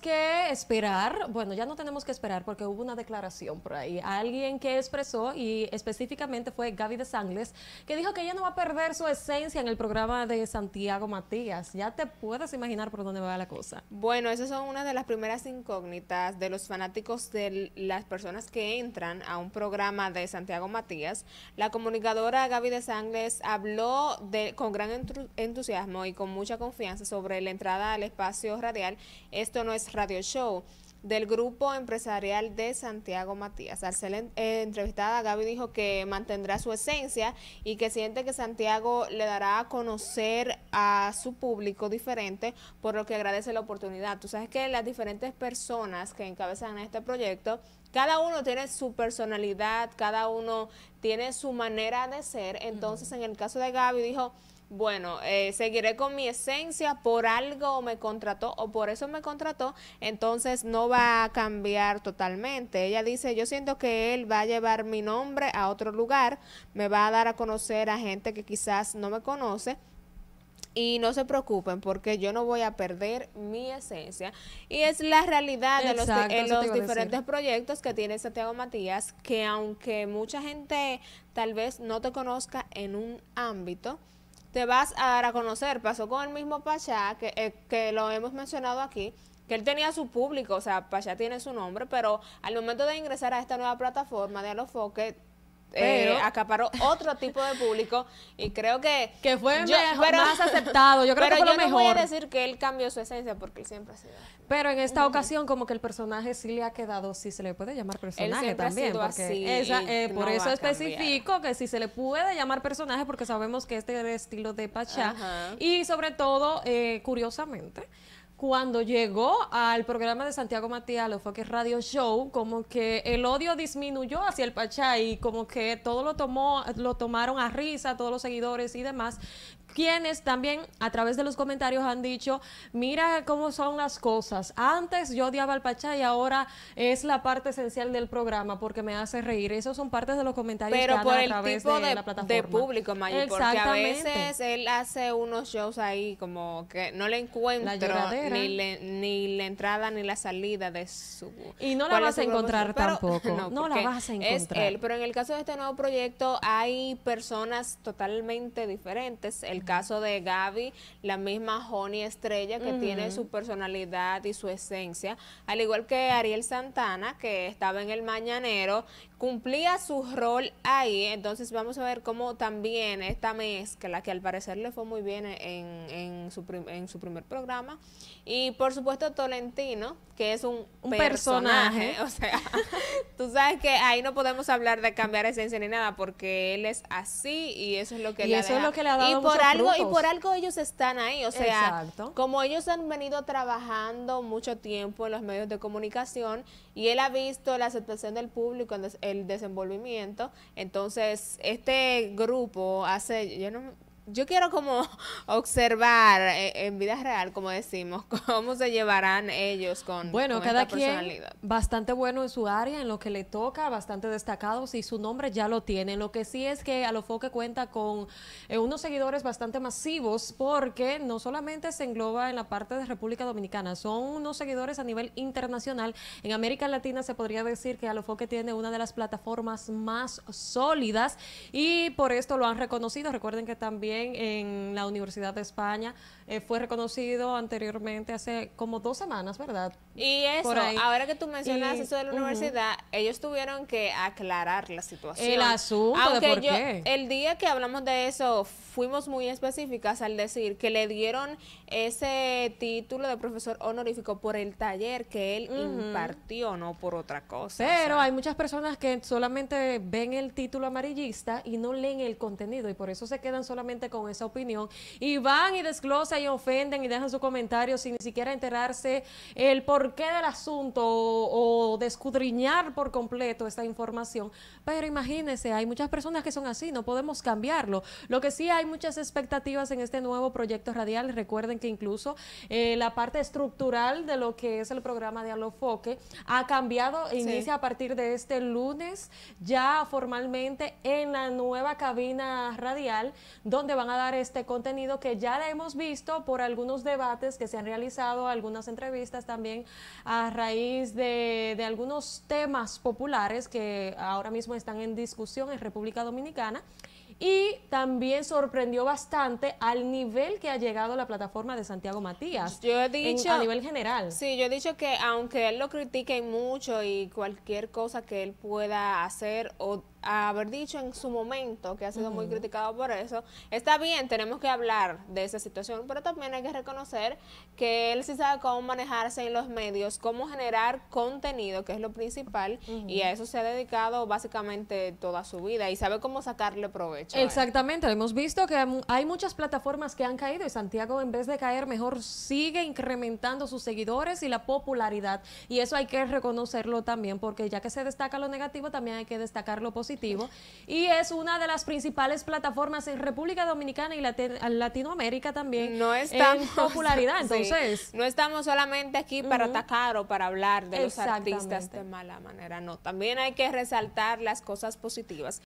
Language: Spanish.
que esperar, bueno, ya no tenemos que esperar porque hubo una declaración por ahí, alguien que expresó y específicamente fue Gaby de Sangles, que dijo que ella no va a perder su esencia en el programa de Santiago Matías. Ya te puedes imaginar por dónde va la cosa. Bueno, esas son una de las primeras incógnitas de los fanáticos de las personas que entran a un programa de Santiago Matías. La comunicadora Gaby de Sangles habló de, con gran entusiasmo y con mucha confianza sobre la entrada al espacio radial. Esto no es radio show del grupo empresarial de Santiago Matías. Al ser eh, entrevistada, Gaby dijo que mantendrá su esencia y que siente que Santiago le dará a conocer a su público diferente, por lo que agradece la oportunidad. Tú sabes que las diferentes personas que encabezan este proyecto, cada uno tiene su personalidad, cada uno tiene su manera de ser. Entonces, en el caso de Gaby, dijo bueno, eh, seguiré con mi esencia, por algo me contrató o por eso me contrató, entonces no va a cambiar totalmente. Ella dice, yo siento que él va a llevar mi nombre a otro lugar, me va a dar a conocer a gente que quizás no me conoce. Y no se preocupen porque yo no voy a perder mi esencia. Y es la realidad de en los diferentes proyectos que tiene Santiago Matías, que aunque mucha gente tal vez no te conozca en un ámbito, te vas a dar a conocer. Pasó con el mismo Pachá, que, eh, que lo hemos mencionado aquí, que él tenía su público, o sea, Pachá tiene su nombre, pero al momento de ingresar a esta nueva plataforma de Alofoque, eh, acaparó otro tipo de público y creo que fue más aceptado yo creo que fue lo mejor. no voy decir que él cambió su esencia porque siempre ha sido pero en esta ocasión como que el personaje sí le ha quedado sí se le puede llamar personaje también eh, por eso especifico que sí se le puede llamar personaje porque sabemos que este es el estilo de Pachá y sobre todo eh, curiosamente cuando llegó al programa de Santiago Matías, lo fue que Radio Show, como que el odio disminuyó hacia el Pachá y como que todo lo tomó, lo tomaron a risa, todos los seguidores y demás quienes también a través de los comentarios han dicho, mira cómo son las cosas. Antes yo odiaba al Pachá y ahora es la parte esencial del programa porque me hace reír. Esos son partes de los comentarios que por a través de, la plataforma. de público, porque a veces él hace unos shows ahí como que no le encuentro ni, ni la entrada ni la salida de su... Y no la vas a encontrar tampoco. No, la vas a encontrar. Es él, pero en el caso de este nuevo proyecto hay personas totalmente diferentes. El caso de Gaby, la misma honey Estrella, que tiene su personalidad y su esencia, al igual que Ariel Santana, que estaba en el Mañanero cumplía su rol ahí, entonces vamos a ver cómo también esta mezcla, que al parecer le fue muy bien en, su, en su, primer programa, y por supuesto Tolentino, que es un, personaje, o sea, tú sabes que ahí no podemos hablar de cambiar esencia ni nada, porque él es así y eso es lo que, le, eso ha es que dado. Y por, algo, y por algo ellos están ahí, o sea, como ellos han venido trabajando mucho tiempo en los medios de comunicación y él ha visto la aceptación del público, entonces, el desenvolvimiento. Entonces, este grupo hace, yo no, yo quiero como observar eh, en vida real, como decimos, cómo se llevarán ellos con, bueno, cada quien bastante bueno en su área, en lo que le toca, bastante destacados y su nombre ya lo tiene. Lo que sí es que Alofoque cuenta con eh, unos seguidores bastante masivos porque no solamente se engloba en la parte de República Dominicana, son unos seguidores a nivel internacional. En América Latina se podría decir que Alofoque tiene una de las plataformas más sólidas y por esto lo han reconocido. Recuerden que también en la Universidad de España. Eh, fue reconocido anteriormente hace como dos semanas, ¿verdad? Y eso, ahora que tú mencionas eso de la universidad, ellos tuvieron que aclarar la situación. El asunto de por qué. El día que hablamos de eso, fuimos muy específicas al decir que le dieron ese título de profesor honorífico por el taller que él impartió, no por otra cosa. Pero hay muchas personas que solamente ven el título amarillista y no leen el contenido y por eso se quedan solamente con esa opinión y van y desglosan y ofenden y dejan su comentario sin ni siquiera enterarse el porqué del asunto o, descudriñar por completo esta información. Pero imagínense, hay muchas personas que son así, no podemos cambiarlo. Lo que sí hay muchas expectativas en este nuevo proyecto radial. Recuerden que incluso eh, la parte estructural de lo que es el programa de Alofoque ha cambiado e inicia a partir de este lunes ya formalmente en la nueva cabina radial donde van a dar este contenido que ya la hemos visto por algunos debates que se han realizado, algunas entrevistas también a raíz de, algunos temas populares que ahora mismo están en discusión en República Dominicana y también sorprendió bastante al nivel que ha llegado la plataforma de Santiago Matías. Yo he dicho. a nivel general. Sí, yo he dicho que aunque él lo critique mucho y cualquier cosa que él pueda hacer o haber dicho en su momento, que ha sido muy criticado por eso, está bien, tenemos que hablar de esa situación, pero también hay que reconocer que él sí sabe cómo manejarse en los medios, cómo generar contenido, que es lo principal, y a eso se ha dedicado básicamente toda su vida y sabe cómo sacarle provecho. Exactamente, hemos visto que hay muchas plataformas que han caído y Santiago en vez de caer mejor sigue incrementando sus seguidores y la popularidad, y eso hay que reconocerlo también, porque ya que se destaca lo negativo, también hay que destacar lo positivo y es una de las principales plataformas en República Dominicana y Latinoamérica también no en popularidad. Entonces, no estamos solamente aquí para atacar o para hablar de los artistas de mala manera, no. También hay que resaltar las cosas positivas.